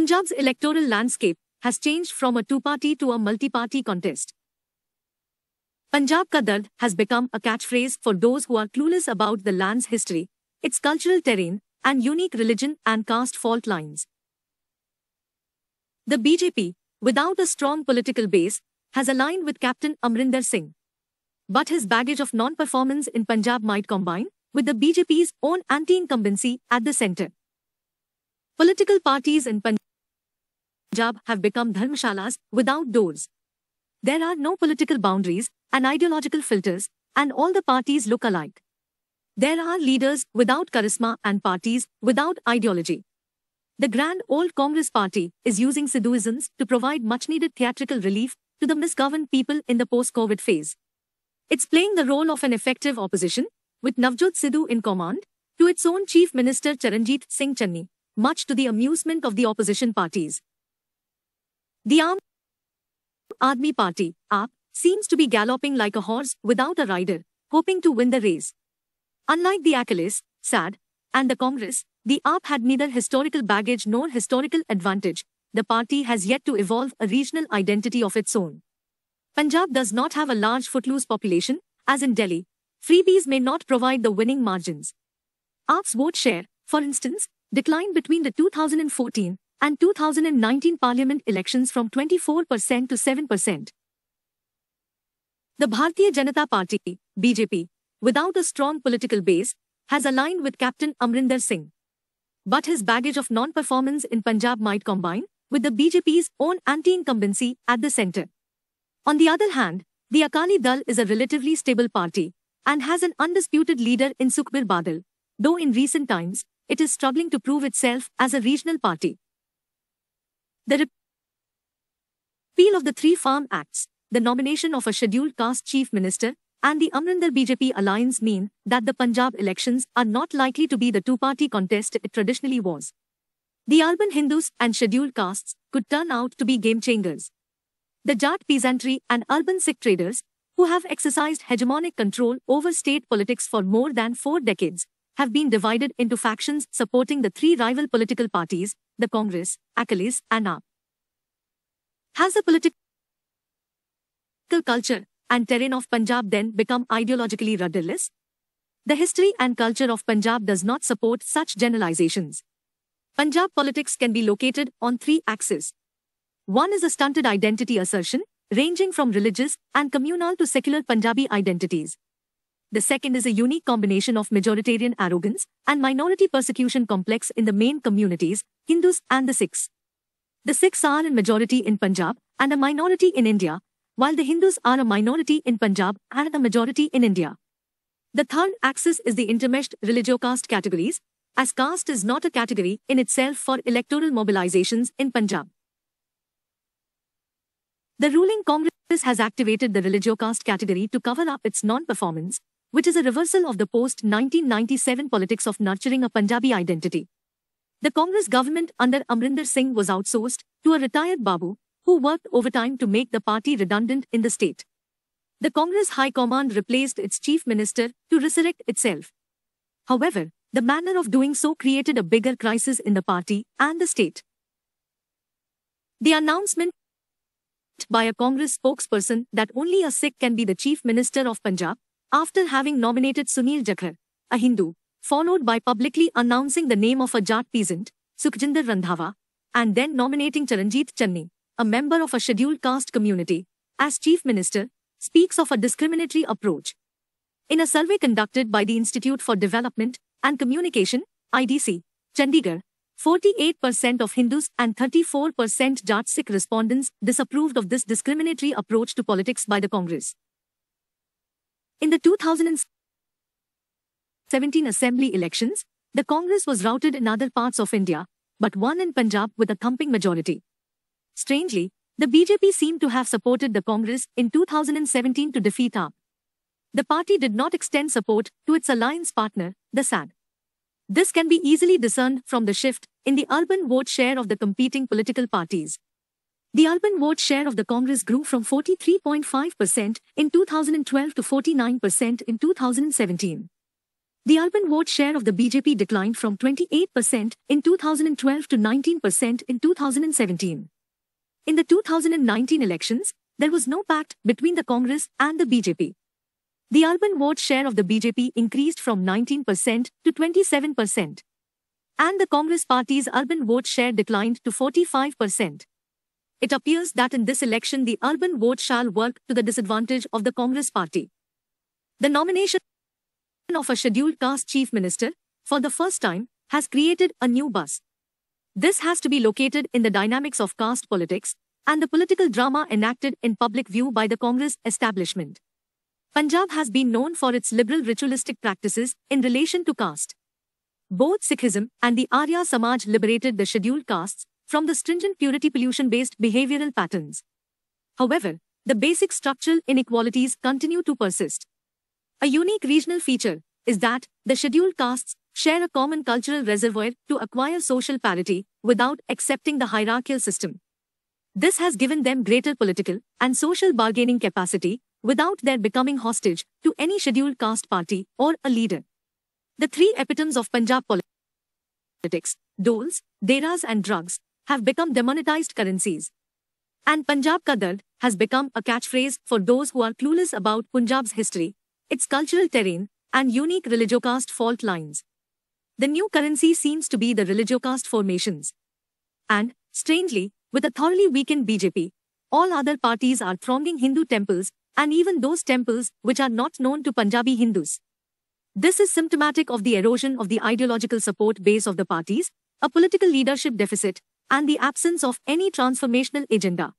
Punjab's electoral landscape has changed from a two-party to a multi-party contest. Punjab ka dard has become a catchphrase for those who are clueless about the land's history, its cultural terrain, and unique religion and caste fault lines. The BJP, without a strong political base, has aligned with Captain Amrinder Singh. But his baggage of non-performance in Punjab might combine with the BJP's own anti-incumbency at the centre. Political parties in Punjab Punjab have become dharmshalas without doors. There are no political boundaries and ideological filters, and all the parties look alike. There are leaders without charisma and parties without ideology. The grand old Congress party is using Sidhuisms to provide much needed theatrical relief to the misgoverned people in the post COVID phase. It's playing the role of an effective opposition, with Navjot Sidhu in command, to its own Chief Minister Charanjit Singh Channi, much to the amusement of the opposition parties. The Aam Aadmi Party, AAP, seems to be galloping like a horse without a rider, hoping to win the race. Unlike the Achilles, SAD, and the Congress, the AAP had neither historical baggage nor historical advantage. The party has yet to evolve a regional identity of its own. Punjab does not have a large footloose population, as in Delhi. Freebies may not provide the winning margins. AAP's vote share, for instance, declined between the 2014 and 2019 parliament elections from 24% to 7%. The Bharatiya Janata Party, BJP, without a strong political base, has aligned with Captain Amrinder Singh. But his baggage of non-performance in Punjab might combine with the BJP's own anti-incumbency at the centre. On the other hand, the Akali Dal is a relatively stable party and has an undisputed leader in Sukhbir Badal, though in recent times, it is struggling to prove itself as a regional party. The repeal of the three farm acts, the nomination of a scheduled caste chief minister, and the Amrinder BJP alliance mean that the Punjab elections are not likely to be the two-party contest it traditionally was. The urban Hindus and scheduled castes could turn out to be game-changers. The Jat peasantry and urban Sikh traders, who have exercised hegemonic control over state politics for more than four decades, have been divided into factions supporting the three rival political parties, the Congress, Achilles, and AAP. Has the political culture and terrain of Punjab then become ideologically rudderless? The history and culture of Punjab does not support such generalizations. Punjab politics can be located on three axes. One is a stunted identity assertion, ranging from religious and communal to secular Punjabi identities. The second is a unique combination of majoritarian arrogance and minority persecution complex in the main communities, Hindus and the Sikhs. The Sikhs are a majority in Punjab and a minority in India, while the Hindus are a minority in Punjab and a majority in India. The third axis is the intermeshed religio-caste categories, as caste is not a category in itself for electoral mobilizations in Punjab. The ruling Congress has activated the religio-caste category to cover up its non-performance, which is a reversal of the post-1997 politics of nurturing a Punjabi identity. The Congress government under Amrinder Singh was outsourced to a retired Babu, who worked overtime to make the party redundant in the state. The Congress High Command replaced its chief minister to resurrect itself. However, the manner of doing so created a bigger crisis in the party and the state. The announcement by a Congress spokesperson that only a Sikh can be the chief minister of Punjab after having nominated Sunil Jakhar, a Hindu, followed by publicly announcing the name of a Jat peasant, Sukhjinder Randhawa, and then nominating Charanjit Channi, a member of a scheduled caste community, as chief minister, speaks of a discriminatory approach. In a survey conducted by the Institute for Development and Communication, IDC, Chandigarh, 48% of Hindus and 34% Jat Sikh respondents disapproved of this discriminatory approach to politics by the Congress. In the 2017 assembly elections, the Congress was routed in other parts of India, but won in Punjab with a thumping majority. Strangely, the BJP seemed to have supported the Congress in 2017 to defeat AAP. The party did not extend support to its alliance partner, the SAD. This can be easily discerned from the shift in the urban vote share of the competing political parties. The urban vote share of the Congress grew from 43.5% in 2012 to 49% in 2017. The urban vote share of the BJP declined from 28% in 2012 to 19% in 2017. In the 2019 elections, there was no pact between the Congress and the BJP. The urban vote share of the BJP increased from 19% to 27%. And the Congress party's urban vote share declined to 45%. It appears that in this election the urban vote shall work to the disadvantage of the Congress party. The nomination of a scheduled caste chief minister, for the first time, has created a new buzz. This has to be located in the dynamics of caste politics and the political drama enacted in public view by the Congress establishment. Punjab has been known for its liberal ritualistic practices in relation to caste. Both Sikhism and the Arya Samaj liberated the scheduled castes from the stringent purity pollution-based behavioral patterns. However, the basic structural inequalities continue to persist. A unique regional feature is that the scheduled castes share a common cultural reservoir to acquire social parity without accepting the hierarchical system. This has given them greater political and social bargaining capacity without their becoming hostage to any scheduled caste party or a leader. The three epitomes of Punjab politics, doles, deras and drugs, have become demonetized currencies. And Punjab ka dard has become a catchphrase for those who are clueless about Punjab's history, its cultural terrain, and unique religiocast fault lines. The new currency seems to be the religiocast formations. And, strangely, with a thoroughly weakened BJP, all other parties are thronging Hindu temples and even those temples which are not known to Punjabi Hindus. This is symptomatic of the erosion of the ideological support base of the parties, a political leadership deficit, and the absence of any transformational agenda.